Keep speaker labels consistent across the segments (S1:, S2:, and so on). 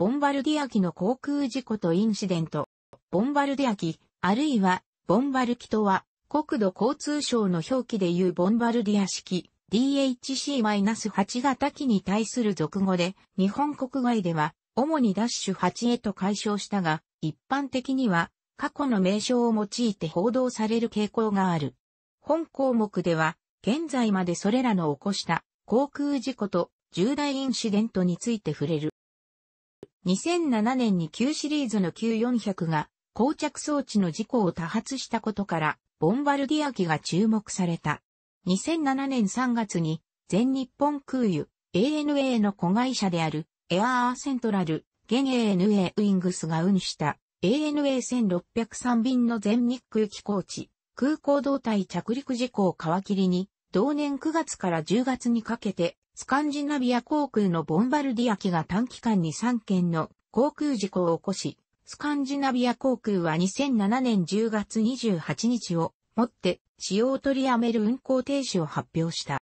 S1: ボンバルディア機の航空事故とインシデント。ボンバルディア機、あるいは、ボンバル機とは、国土交通省の表記でいうボンバルディア式 DHC-8 型機に対する俗語で、日本国外では、主にダッシュ8へと解消したが、一般的には、過去の名称を用いて報道される傾向がある。本項目では、現在までそれらの起こした航空事故と重大インシデントについて触れる。2007年に旧シリーズの旧400が膠着装置の事故を多発したことから、ボンバルディア機が注目された。2007年3月に全日本空輸 ANA の子会社であるエアーセントラル現 ANA ウィングスが運した ANA1603 便の全日空機構地空港動体着陸事故を皮切りに同年9月から10月にかけてスカンジナビア航空のボンバルディア機が短期間に3件の航空事故を起こし、スカンジナビア航空は2007年10月28日をもって使用を取りやめる運航停止を発表した。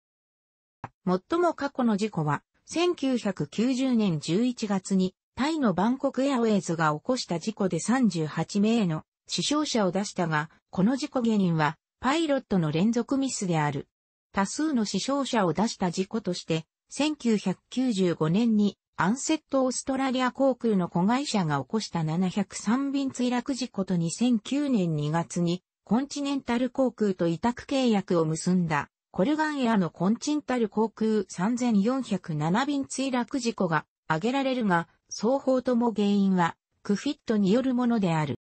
S1: 最も過去の事故は1990年11月にタイのバンコクエアウェイズが起こした事故で38名の死傷者を出したが、この事故原因はパイロットの連続ミスである。多数の死傷者を出した事故として、1995年にアンセットオーストラリア航空の子会社が起こした703便墜落事故と2009年2月にコンチネンタル航空と委託契約を結んだコルガンエアのコンチンタル航空3407便墜落事故が挙げられるが、双方とも原因はクフィットによるものである。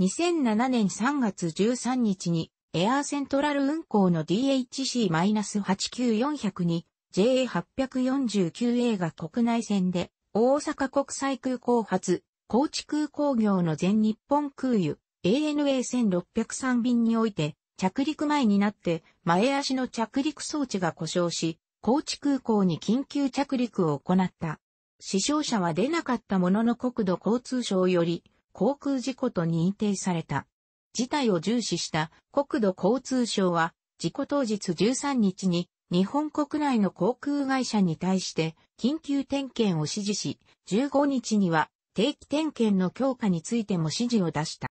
S1: 2007年3月13日にエアーセントラル運行の DHC-89400 に JA849A が国内線で大阪国際空港発、高知空港業の全日本空輸 ANA1603 便において着陸前になって前足の着陸装置が故障し、高知空港に緊急着陸を行った。死傷者は出なかったものの国土交通省より航空事故と認定された。事態を重視した国土交通省は、事故当日13日に日本国内の航空会社に対して緊急点検を指示し、15日には定期点検の強化についても指示を出した。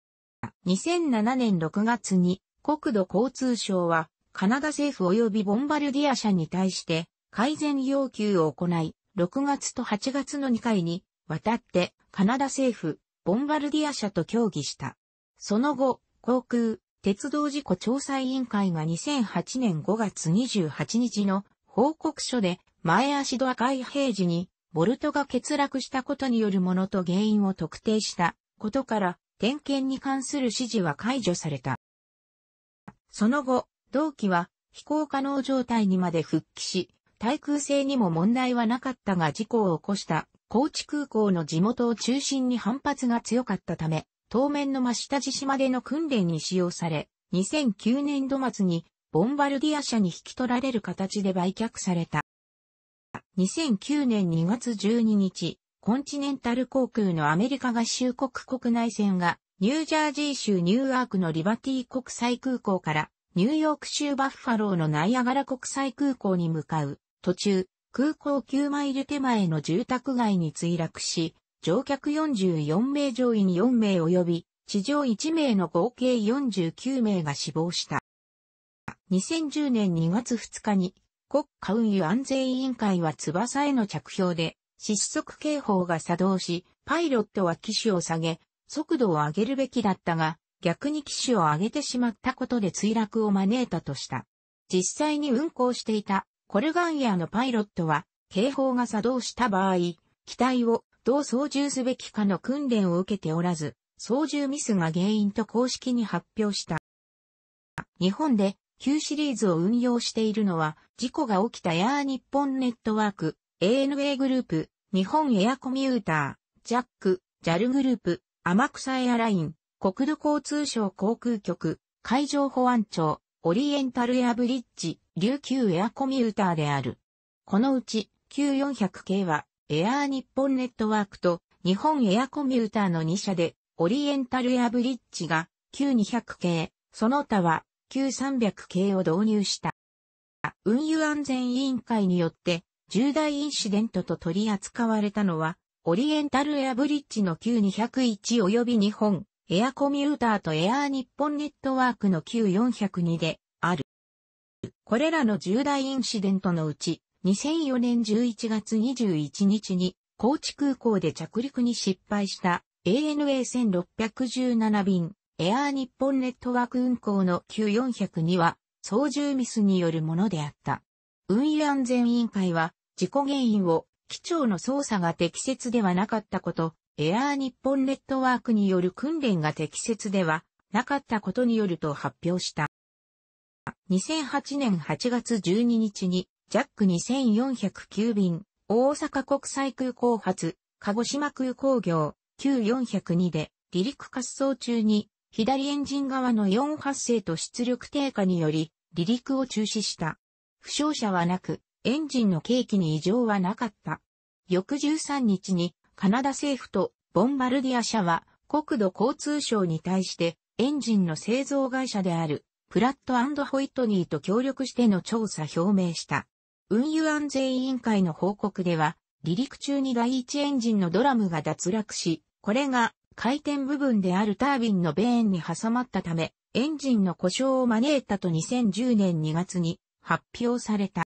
S1: 2007年6月に国土交通省はカナダ政府及びボンバルディア社に対して改善要求を行い、6月と8月の2回にわたってカナダ政府、ボンバルディア社と協議した。その後、航空、鉄道事故調査委員会が2008年5月28日の報告書で前足ドア開閉時にボルトが欠落したことによるものと原因を特定したことから点検に関する指示は解除された。その後、同期は飛行可能状態にまで復帰し、対空性にも問題はなかったが事故を起こした高知空港の地元を中心に反発が強かったため、当面の真下地島での訓練に使用され、2009年度末にボンバルディア社に引き取られる形で売却された。2009年2月12日、コンチネンタル航空のアメリカ合衆国国内線が、ニュージャージー州ニューアークのリバティ国際空港から、ニューヨーク州バッファローのナイアガラ国際空港に向かう、途中、空港9マイル手前の住宅街に墜落し、乗客44名乗員4名及び、地上1名の合計49名が死亡した。2010年2月2日に、国家運輸安全委員会は翼への着氷で、失速警報が作動し、パイロットは機種を下げ、速度を上げるべきだったが、逆に機種を上げてしまったことで墜落を招いたとした。実際に運航していたコルガンエアのパイロットは、警報が作動した場合、機体をどう操縦すべきかの訓練を受けておらず、操縦ミスが原因と公式に発表した。日本で旧シリーズを運用しているのは、事故が起きたヤー日本ネットワーク、ANA グループ、日本エアコミューター、ジャック、JAL グループ、天草エアライン、国土交通省航空局、海上保安庁、オリエンタルエアブリッジ、琉球エアコミューターである。このうち、Q400 系は、エアー日本ネットワークと日本エアコミューターの2社で、オリエンタルエアブリッジが Q200 系、その他は Q300 系を導入した。運輸安全委員会によって重大インシデントと取り扱われたのは、オリエンタルエアブリッジの Q201 及び日本エアコミューターとエアー日本ネットワークの Q402 である。これらの重大インシデントのうち、2004年11月21日に高知空港で着陸に失敗した ANA1617 便エアー日本ネットワーク運航の Q402 は操縦ミスによるものであった。運輸安全委員会は事故原因を機長の操作が適切ではなかったこと、エアー日本ネットワークによる訓練が適切ではなかったことによると発表した。2008年8月12日にジャック2409便、大阪国際空港発、鹿児島空港業、Q402 で、離陸滑走中に、左エンジン側の4発生と出力低下により、離陸を中止した。負傷者はなく、エンジンの契機に異常はなかった。翌13日に、カナダ政府とボンバルディア社は、国土交通省に対して、エンジンの製造会社である、プラットホイットニーと協力しての調査表明した。運輸安全委員会の報告では、離陸中に第一エンジンのドラムが脱落し、これが回転部分であるタービンのベーンに挟まったため、エンジンの故障を招いたと2010年2月に発表された。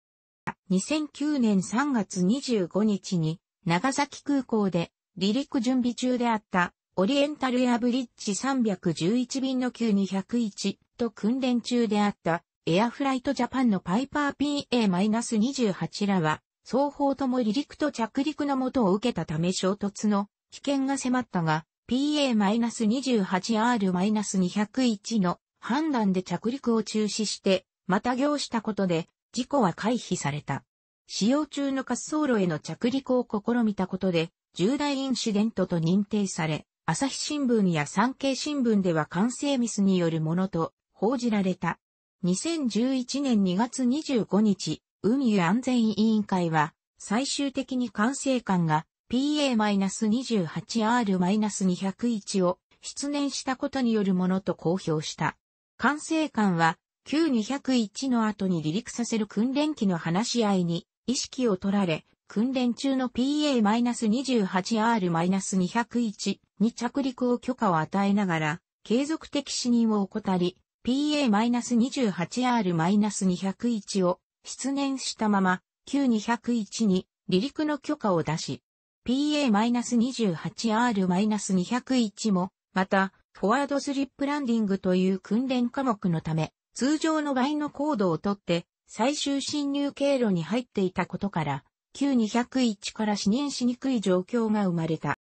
S1: 2009年3月25日に長崎空港で離陸準備中であったオリエンタルエアブリッジ311便の Q201 と訓練中であったエアフライトジャパンのパイパー PA-28 らは、双方とも離陸と着陸のもとを受けたため衝突の危険が迫ったが、PA-28R-201 の判断で着陸を中止して、また行したことで、事故は回避された。使用中の滑走路への着陸を試みたことで、重大インシデントと認定され、朝日新聞や産経新聞では完成ミスによるものと報じられた。2011年2月25日、運輸安全委員会は、最終的に管制官が PA-28R-201 を失念したことによるものと公表した。管制官は、Q201 の後に離陸させる訓練機の話し合いに意識を取られ、訓練中の PA-28R-201 に着陸を許可を与えながら、継続的死任を怠り、PA-28R-201 を出念したまま Q201 に離陸の許可を出し、PA-28R-201 も、また、フォワードスリップランディングという訓練科目のため、通常の倍の高度をとって、最終侵入経路に入っていたことから、Q201 から支援しにくい状況が生まれた。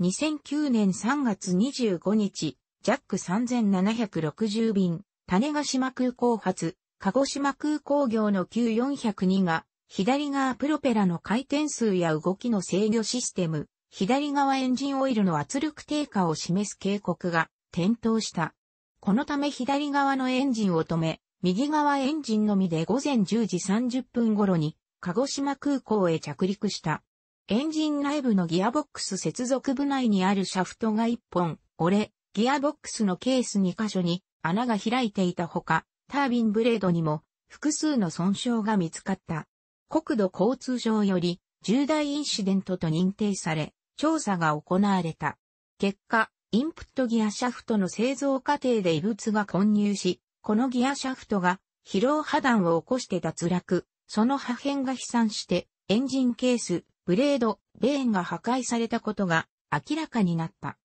S1: 2009年3月25日、ジャック3760便、種ヶ島空港発、鹿児島空港業の Q402 が、左側プロペラの回転数や動きの制御システム、左側エンジンオイルの圧力低下を示す警告が点灯した。このため左側のエンジンを止め、右側エンジンのみで午前10時30分頃に、鹿児島空港へ着陸した。エンジン内部のギアボックス接続部内にあるシャフトが1本折れ、ギアボックスのケース2箇所に穴が開いていたほか、タービンブレードにも複数の損傷が見つかった。国土交通省より重大インシデントと認定され、調査が行われた。結果、インプットギアシャフトの製造過程で異物が混入し、このギアシャフトが疲労破断を起こして脱落、その破片が飛散して、エンジンケース、ブレード、レーンが破壊されたことが明らかになった。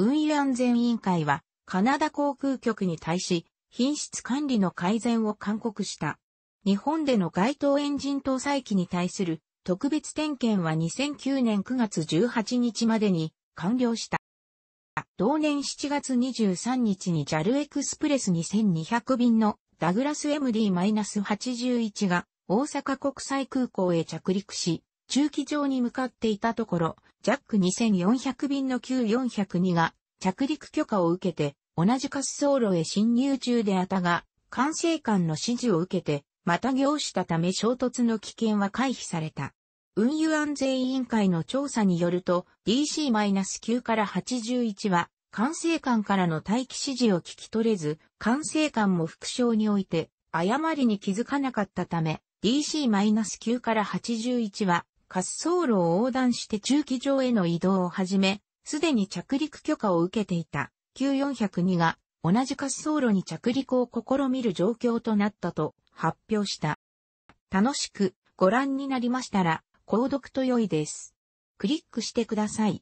S1: 運輸安全委員会は、カナダ航空局に対し、品質管理の改善を勧告した。日本での該当エンジン搭載機に対する特別点検は2009年9月18日までに完了した。同年7月23日に JAL エクスプレス2200便のダグラス MD-81 が大阪国際空港へ着陸し、駐機場に向かっていたところ、ジャック2400便の Q402 が着陸許可を受けて、同じ滑走路へ侵入中であったが、管制官の指示を受けて、また行したため衝突の危険は回避された。運輸安全委員会の調査によると、DC-9 から81は、管制官からの待機指示を聞き取れず、管制官も副将において、誤りに気づかなかったため、DC-9 から81は、滑走路を横断して駐機場への移動を始め、すでに着陸許可を受けていた Q402 が同じ滑走路に着陸を試みる状況となったと発表した。楽しくご覧になりましたら、購読と良いです。クリックしてください。